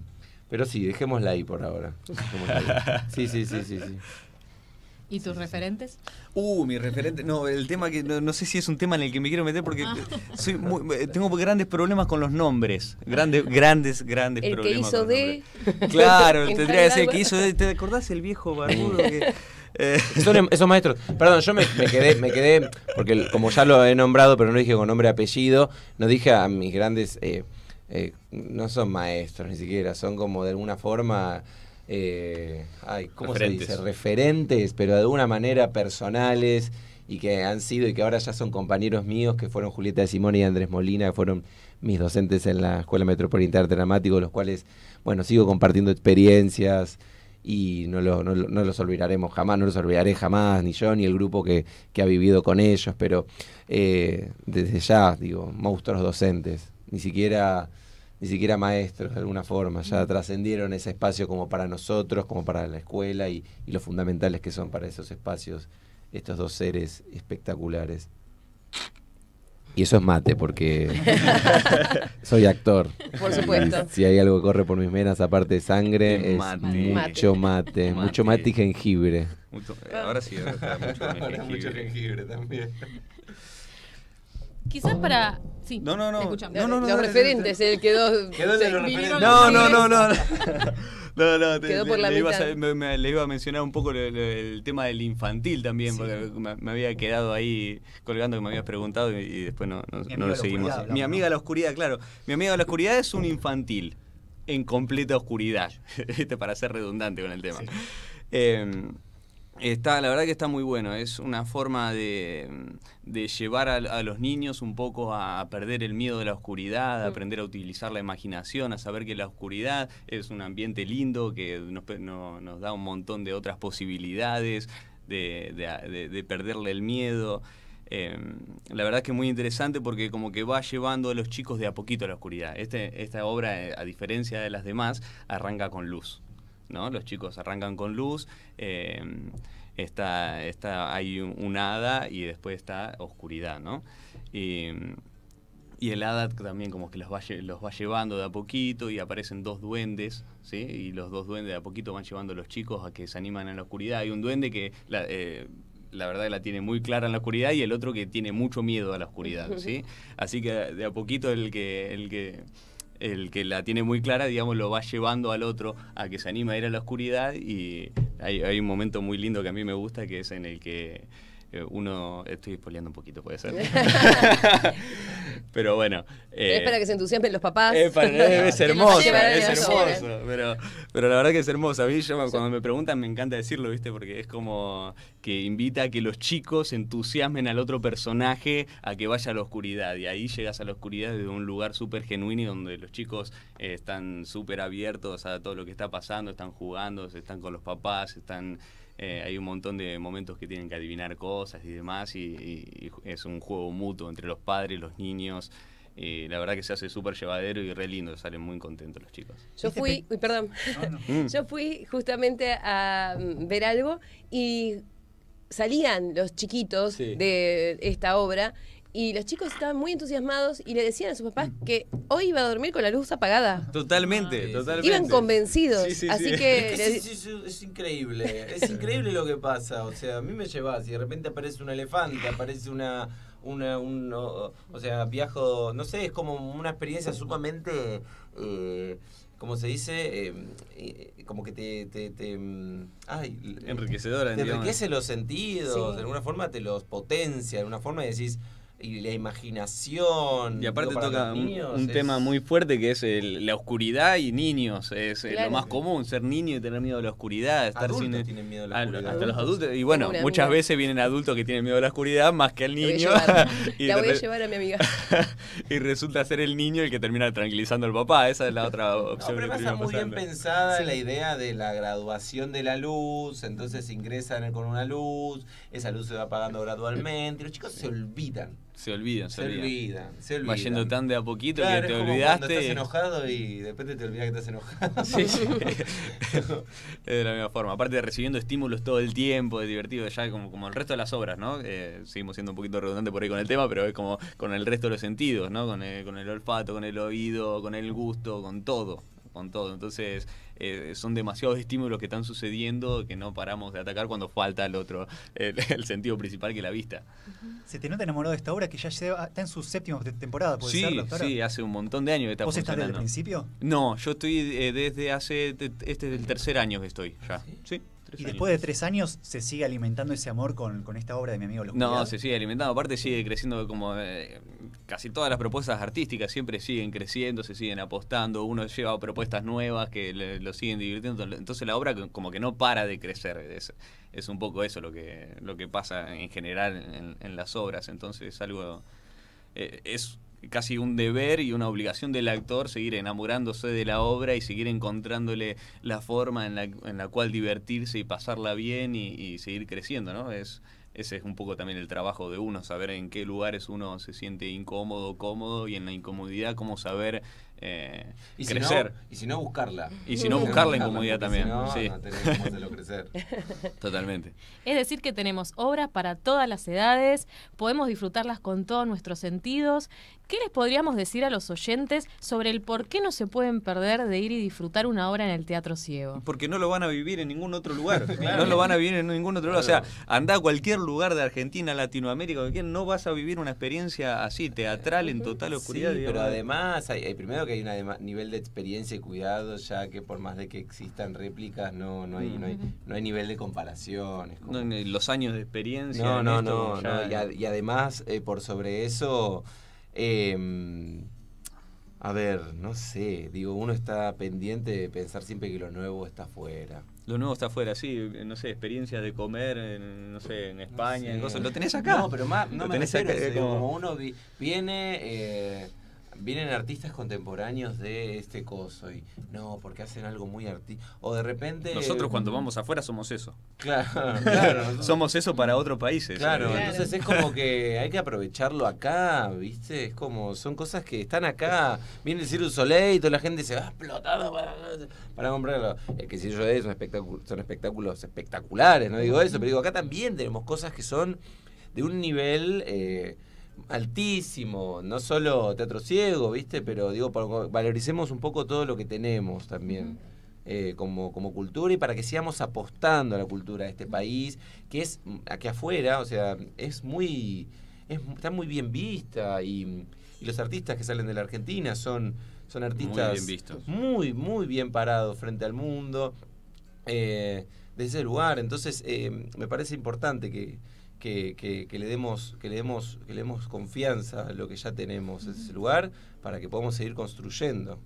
pero sí, dejémosla ahí por ahora. Sí, sí, sí, sí, sí. ¿Y tus referentes? Uh, mi referente, No, el tema que. No, sé si es un tema en el que me quiero meter porque ah. eh, tengo grandes problemas con los nombres. Grandes, grandes, grandes el problemas. Que hizo de. Claro, tendría que ser el que hizo D. ¿Te acordás el viejo barbudo que.? Eh? esos em, maestros. Perdón, yo me, quedé, me quedé, porque como ya lo he nombrado, pero no dije con nombre y apellido, no dije a mis grandes, eh, no son maestros ni siquiera, son como de alguna forma eh, ¿cómo se dice? Referentes, pero de alguna manera personales y que han sido y que ahora ya son compañeros míos, que fueron Julieta de Simón y Andrés Molina, que fueron mis docentes en la Escuela Metropolitana de Dramático, los cuales, bueno, sigo compartiendo experiencias y no, no, los olvidaremos jamás, no los olvidaré jamás, ni yo, ni el grupo que, ha vivido con ellos, pero eh, desde ya, digo, monstruos docentes, ni siquiera ni siquiera maestros de alguna forma, ya mm. trascendieron ese espacio como para nosotros, como para la escuela y, los fundamentales que son para esos espacios estos dos seres espectaculares. Y eso es mate, porque soy actor. Por supuesto. Si hay algo que corre por mis venas, aparte de sangre, es mucho mate, Mucho mate y jengibre. ahora sí, ahora está mucho jengibre también. Quizás para. Sí. No, no, no. No, no, los referentes, el quedó. No, no, no, no. No, no, quedó por la le, Iba a, le iba a mencionar un poco el tema del infantil también, porque me, había quedado ahí colgando que me habías preguntado y, después no, lo seguimos. Mi amiga la oscuridad, claro. Mi amiga la oscuridad es un infantil en completa oscuridad, este, para ser redundante con el tema. Sí. Em, Está, la verdad que está muy bueno, es una forma de, mm, llevar a, los niños un poco a, perder el miedo de la oscuridad, a mm. aprender a utilizar la imaginación, a saber que la oscuridad es un ambiente lindo que nos, da un montón de otras posibilidades, de, de, perderle el miedo. Em, la verdad que es muy interesante porque como que va llevando a los chicos de a poquito a la oscuridad. Este, esta obra, eh, a diferencia de las demás, arranca con luz. ¿no? Los chicos arrancan con luz, eh, está, está, hay un, hada y después está oscuridad, ¿no? Y, el hada también como que los va, los va llevando de a poquito y aparecen dos duendes, ¿sí? Y los dos duendes de a poquito van llevando a los chicos a que se animan en la oscuridad. Hay un duende que la, eh, verdad la tiene muy clara en la oscuridad y el otro que tiene mucho miedo a la oscuridad, ¿sí? Así que de a poquito el que... El que el que la tiene muy clara, digamos, lo va llevando al otro a que se anima a ir a la oscuridad y hay, hay un momento muy lindo que a mí me gusta, que es en el que eh, uno, estoy espoleando un poquito, puede ser. pero bueno. es eh, para que se entusiasmen los papás. Es, hermoso, es hermoso. Pero, pero la verdad que es hermoso. A mí, cuando me preguntan, me encanta decirlo, ¿viste? Porque es como que invita a que los chicos entusiasmen al otro personaje a que vaya a la oscuridad. Y ahí llegas a la oscuridad desde un lugar súper genuino y donde los chicos eh, están súper abiertos a todo lo que está pasando, están jugando, están con los papás, están eh, hay un montón de momentos que tienen que adivinar cosas y demás, y, es un juego mutuo entre los padres, los niños. Y eh, la verdad que se hace súper llevadero y re lindo, salen muy contentos los chicos. Yo fui, perdón, mm. yo fui justamente a mm, ver algo y salían los chiquitos de esta obra y los chicos estaban muy entusiasmados y le decían a sus papás que hoy iba a dormir con la luz apagada. Totalmente, ah, totalmente. Iban convencidos. así que. Es, increíble, es increíble lo que pasa. O sea, a mí me llevas y de repente aparece un elefante, aparece una. un, o, sea, viajo. No sé, es como una experiencia sumamente. Eh, como se dice, eh, eh, como que te, te, mm, enriquecedora, te enriquece los sentidos, de alguna forma te los potencia, de alguna forma y decís, y la imaginación. Y aparte toca un, tema muy fuerte que es la oscuridad y niños. Es eh, lo más común, ser niño y tener miedo a la oscuridad. Estar tienen miedo a la oscuridad. hasta los adultos. Y bueno, muchas veces vienen adultos que tienen miedo a la oscuridad más que al niño. y la voy a llevar a mi amiga. y resulta ser el niño el que termina tranquilizando al papá. Esa es la otra opción. siempre pero muy bien pensada la idea de la graduación de la luz. Entonces ingresan con una luz, esa luz se va apagando gradualmente. Los chicos se olvidan. Se olvidan, se, olvidan. Se olvidan. Va tan de a poquito que te es como olvidaste. Cuando estás enojado y de repente te olvidas que estás enojado. Sí, sí. es de la misma forma. Aparte de recibiendo estímulos todo el tiempo, es divertido, ya como, como el resto de las obras, ¿no? Eh, seguimos siendo un poquito redundantes por ahí con el tema, pero es como con el resto de los sentidos, ¿no? Con con el olfato, con el oído, con el gusto, con todo. Con todo. Entonces, eh, son demasiados estímulos que están sucediendo que no paramos de atacar cuando falta el otro, el, sentido principal que la vista. Se te nota enamorado de esta obra que ya lleva, está en su séptima temporada, sí, Sí, hace un montón de años ¿Vos estás desde el principio? No, yo estoy eh, desde hace, este es el tercer año que estoy ya. ¿Sí? y después de tres años se sigue alimentando ese amor con, esta obra de mi amigo Los No, se sigue alimentando, aparte sigue creciendo como eh, casi todas las propuestas artísticas siempre siguen creciendo, se siguen apostando, uno lleva propuestas nuevas que lo siguen divirtiendo, entonces la obra como que no para de crecer, es, un poco eso lo que, lo que pasa en general en, las obras, entonces es algo... Eh, es casi un deber y una obligación del actor seguir enamorándose de la obra y seguir encontrándole la forma en la, en la cual divertirse y pasarla bien y, y seguir creciendo, ¿no? Es, ese es un poco también el trabajo de uno, saber en qué lugares uno se siente incómodo, cómodo y en la incomodidad cómo saber eh, crecer. y si no, buscarla. Y si no, buscar la incomodidad también. crecer. Totalmente. Es decir, que tenemos obras para todas las edades, podemos disfrutarlas con todos nuestros sentidos. ¿Qué les podríamos decir a los oyentes sobre el por qué no se pueden perder de ir y disfrutar una obra en el Teatro Ciego? Porque no lo van a vivir en ningún otro lugar. No lo van a vivir en ningún otro lugar. O sea, anda a cualquier lugar lugar de Argentina, Latinoamérica, no vas a vivir una experiencia así, teatral en total oscuridad. pero además, hay, primero que hay un nivel de experiencia y cuidado, ya que por más de que existan réplicas, no, no, hay, no, hay, nivel de comparación. los años de experiencia. No, no, no, Y, además, eh, por sobre eso... Em, a ver, no sé, digo, uno está pendiente de pensar siempre que lo nuevo está afuera lo nuevo está afuera, sí, no sé, experiencias de comer, en, no sé, en España, En cosas, lo tenés acá. No, pero más, no me tenés acá, como... uno viene... Eh, vienen artistas contemporáneos de este coso y no, porque hacen algo muy artístico. O de repente. Nosotros cuando mm, vamos afuera somos eso. Claro, claro. somos eso para otros países. Claro, eh, entonces es como que hay que aprovecharlo acá, ¿viste? Es como, son cosas que están acá. Viene el Cirque Soleil y toda la gente se va explotando para, para, comprarlo. El que si yo es, son, espectáculos espectaculares, no digo eso, pero digo, acá también tenemos cosas que son de un nivel. Eh, altísimo, no solo teatro ciego, ¿viste? Pero digo, valoricemos un poco todo lo que tenemos también. Eh, como, cultura y para que sigamos apostando a la cultura de este país, que es aquí afuera, o sea, es muy, está muy bien vista y, los artistas que salen de la Argentina son, son artistas muy, bien vistos. muy, muy bien parados frente al mundo, eh, desde ese lugar, entonces eh, me parece importante que, que, le demos, que, le demos, que le demos confianza a lo que ya tenemos en ese lugar para que podamos seguir construyendo.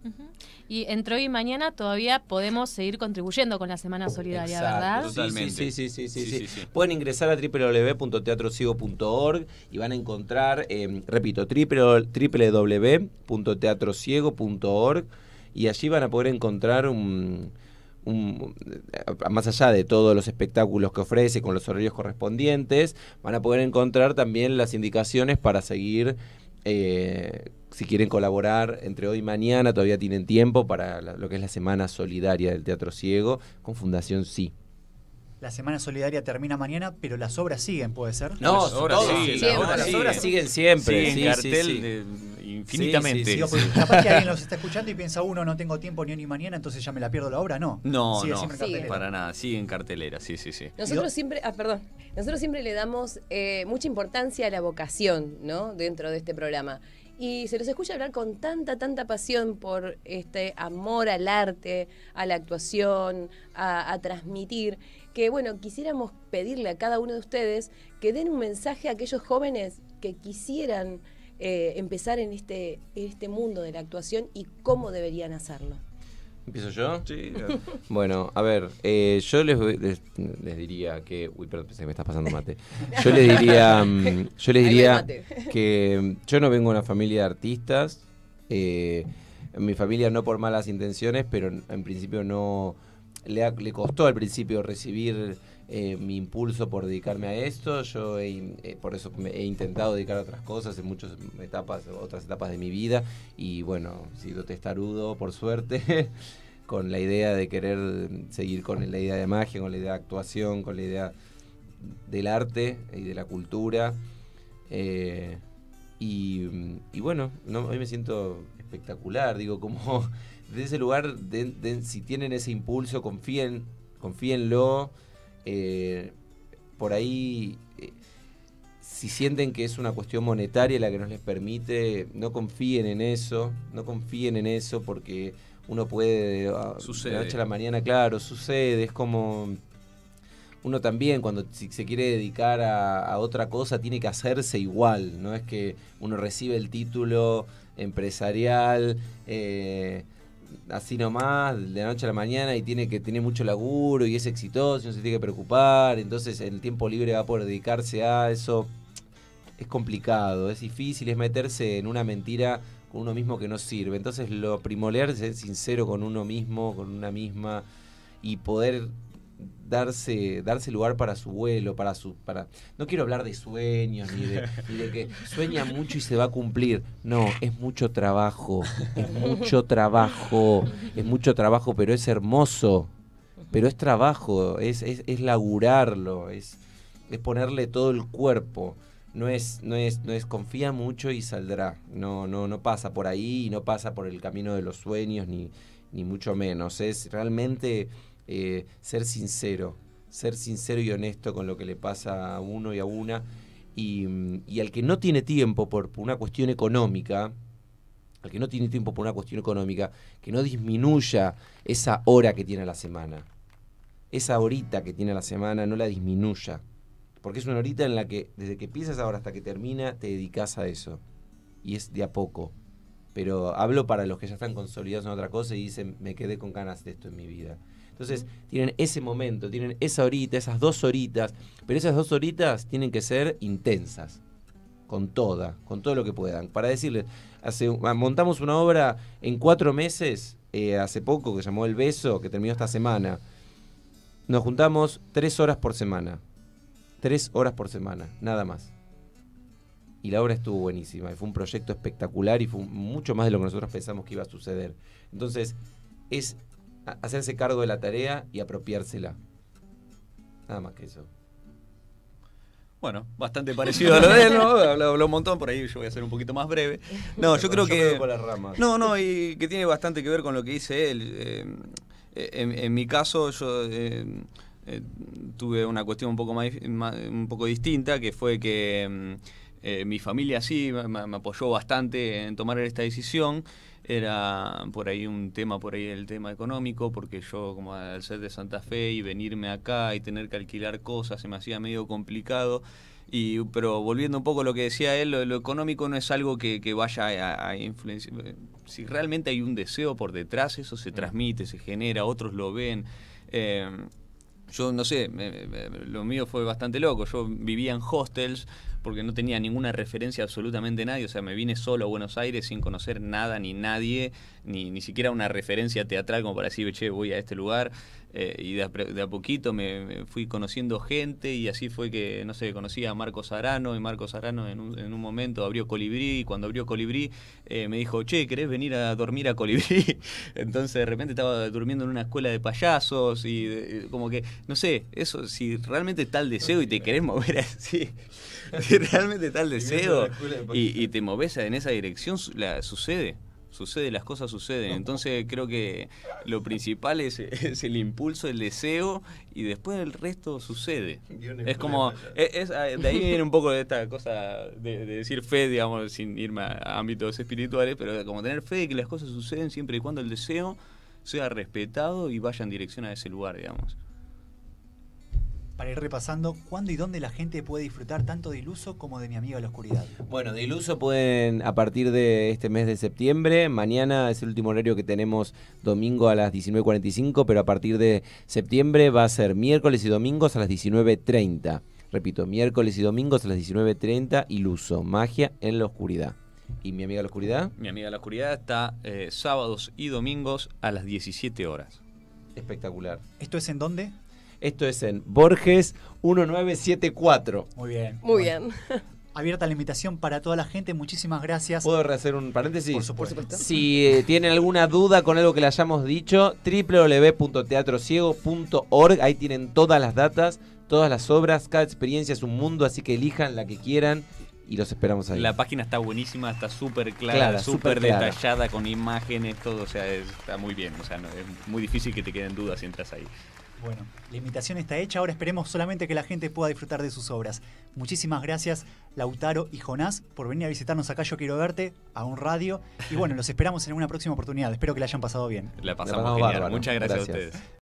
Y entre hoy y mañana todavía podemos seguir contribuyendo con la Semana Solidaria, ¿verdad? Sí sí sí, sí, sí, Pueden ingresar a www.teatrociego.org y van a encontrar, em, repito, www.teatrociego.org y allí van a poder encontrar un más allá de todos los espectáculos que ofrece con los horarios correspondientes, van a poder encontrar también las indicaciones para seguir, eh, si quieren colaborar entre hoy y mañana, todavía tienen tiempo para lo que es la Semana Solidaria del Teatro Ciego con Fundación Sí la Semana Solidaria termina mañana, pero las obras siguen, ¿puede ser? No, las obras, siguen, siguen siempre. en cartel infinitamente. capaz que alguien los está escuchando y piensa, uno, no tengo tiempo ni hoy ni mañana, entonces ya me la pierdo la obra. No, no, no, para nada, siguen cartelera, sí, sí, sí. Nosotros siempre, ah, perdón, nosotros siempre le damos eh, mucha importancia a la vocación, ¿no? Dentro de este programa y se los escucha hablar con tanta, tanta pasión por este amor al arte, a la actuación, a, transmitir, que bueno, quisiéramos pedirle a cada uno de ustedes que den un mensaje a aquellos jóvenes que quisieran eh, empezar este, en este mundo de la actuación y cómo deberían hacerlo. ¿Empiezo yo? Sí. Bueno, a ver, eh, yo les, les, diría que. Uy, perdón, pensé que me estás pasando mate. Yo les diría, mm, yo les diría que mm, yo no vengo de una familia de artistas. Eh, mi familia no por malas intenciones, pero en, principio no. Le, le costó al principio recibir eh, mi impulso por dedicarme a esto. Yo eh, por eso he intentado dedicar a otras cosas en muchas etapas, otras etapas de mi vida. Y bueno, he sido testarudo, por suerte, con la idea de querer seguir con la idea de magia, con la idea de actuación, con la idea del arte y de la cultura. Eh, y, bueno, no, hoy me siento espectacular, digo, como desde ese lugar, si tienen ese impulso, confíen, confíenlo, eh, por ahí, eh, si sienten que es una cuestión monetaria la que nos les permite, no confíen en eso, no confíen en eso porque uno puede, sucede. Ah, de la noche a la mañana, claro, sucede, es como... Uno también cuando se quiere dedicar a, otra cosa tiene que hacerse igual, no es que uno recibe el título empresarial, eh, así nomás, de la noche a la mañana, y tiene que tener mucho laburo y es exitoso y no se tiene que preocupar, entonces en el tiempo libre va por dedicarse a eso. Es complicado, es difícil, es meterse en una mentira con uno mismo que no sirve. Entonces lo primolear es ser sincero con uno mismo, con una misma, y poder darse, darse lugar para su vuelo, para su. Para, no quiero hablar de sueños, ni de, ni de que sueña mucho y se va a cumplir. No, es mucho trabajo, es mucho trabajo, es mucho trabajo, pero es hermoso. Pero es trabajo, es, es, laburarlo, es, es ponerle todo el cuerpo. No es, no es, no es, confía mucho y saldrá. No, no, no pasa por ahí, no pasa por el camino de los sueños, ni, ni mucho menos. Es realmente eh, ser sincero, ser sincero y honesto con lo que le pasa a uno y a una. Mm, y, al que no tiene tiempo por, una cuestión económica, al que no tiene tiempo por una cuestión económica, que no disminuya esa hora que tiene la semana. Esa horita que tiene la semana no la disminuya. Porque es una horita en la que desde que piensas ahora hasta que termina te dedicas a eso. Y es de a poco pero hablo para los que ya están consolidados en otra cosa y dicen, me quedé con ganas de esto en mi vida. Entonces, tienen ese momento, tienen esa horita, esas dos horitas, pero esas dos horitas tienen que ser intensas, con toda, con todo lo que puedan. Para decirles, hace, ah, montamos una obra en cuatro meses, eh, hace poco, que llamó El Beso, que terminó esta semana. Nos juntamos tres horas por semana. Tres horas por semana, nada más. Y la obra estuvo buenísima, y fue un proyecto espectacular y fue mucho más de lo que nosotros pensamos que iba a suceder. Entonces, es hacerse cargo de la tarea y apropiársela. Nada más que eso. Bueno, bastante parecido a lo de él, ¿no? Habló, habló, un montón, por ahí yo voy a ser un poquito más breve. No, yo creo que. No, no, y que tiene bastante que ver con lo que dice él. Eh, eh, en, mi caso, yo eh, tuve una cuestión un poco, más, un poco distinta, que fue que mm, mi familia sí me apoyó bastante en tomar esta decisión era por ahí un tema, por ahí el tema económico, porque yo como al ser de Santa Fe y venirme acá y tener que alquilar cosas se me hacía medio complicado. Y, pero volviendo un poco a lo que decía él, lo, económico no es algo que, que vaya a, influenciar. Si realmente hay un deseo por detrás, eso se mm. transmite, se genera, otros lo ven. Eh, yo no sé, lo mío fue bastante loco. Yo vivía en hostels, porque no tenía ninguna referencia absolutamente nadie, o sea, me vine solo a Buenos Aires sin conocer nada ni nadie, ni, ni siquiera una referencia teatral como para decir, che, voy a este lugar. Eh, y de a, poquito me, fui conociendo gente y así fue que, no sé, conocí a Marco Sarano y Marco Sarano en un, en un momento abrió Colibrí y cuando abrió Colibrí eh, me dijo, che, ¿querés venir a dormir a Colibrí? Entonces de repente estaba durmiendo en una escuela de payasos y como que, no sé, eso, si realmente tal deseo y te querés mover así, si realmente tal deseo y, y te moves en esa dirección, la, sucede sucede, las cosas suceden. Entonces creo que lo principal es, el impulso, el deseo y después el resto sucede. Es como, es, ah, de ahí viene un poco de esta cosa de, de decir fe, digamos, sin irme a ámbitos espirituales, pero como tener fe de que las cosas suceden siempre y cuando el deseo sea respetado y vaya en dirección a ese lugar, digamos para ir repasando cuándo y dónde la gente puede disfrutar tanto de Iluso como de Mi Amiga la Oscuridad. Bueno, de Iluso pueden a partir de este mes de septiembre, mañana es el último horario que tenemos domingo a las 19.45, pero a partir de septiembre va a ser miércoles y domingos a las 19.30. Repito, miércoles y domingos a las 19.30, Iluso, magia en la oscuridad. ¿Y mi amiga la oscuridad? Mi amiga la oscuridad está eh, sábados y domingos a las 17 horas. Espectacular. ¿Esto es en dónde? Esto es en Borges 1974. Muy bien. Muy bien. Abierta la invitación para toda la gente. Muchísimas gracias. ¿Puedo hacer un paréntesis? Por supuesto. Si eh, tienen alguna duda con algo que le hayamos dicho, www.teatrociego.org. Ahí tienen todas las datas, todas las obras. Cada experiencia es un mundo, así que elijan la que quieran y los esperamos ahí. La página está buenísima, está súper clara, súper detallada, con imágenes, todo, o sea, está muy bien, o sea, es muy difícil que te queden dudas si entras ahí. Bueno, la invitación está hecha, ahora esperemos solamente que la gente pueda disfrutar de sus obras. Muchísimas gracias, Lautaro y Jonás, por venir a visitarnos acá. Yo quiero verte a un radio. Y bueno, los esperamos en una próxima oportunidad. Espero que la hayan pasado bien. La pasamos, genial. Muchas gracias a ustedes.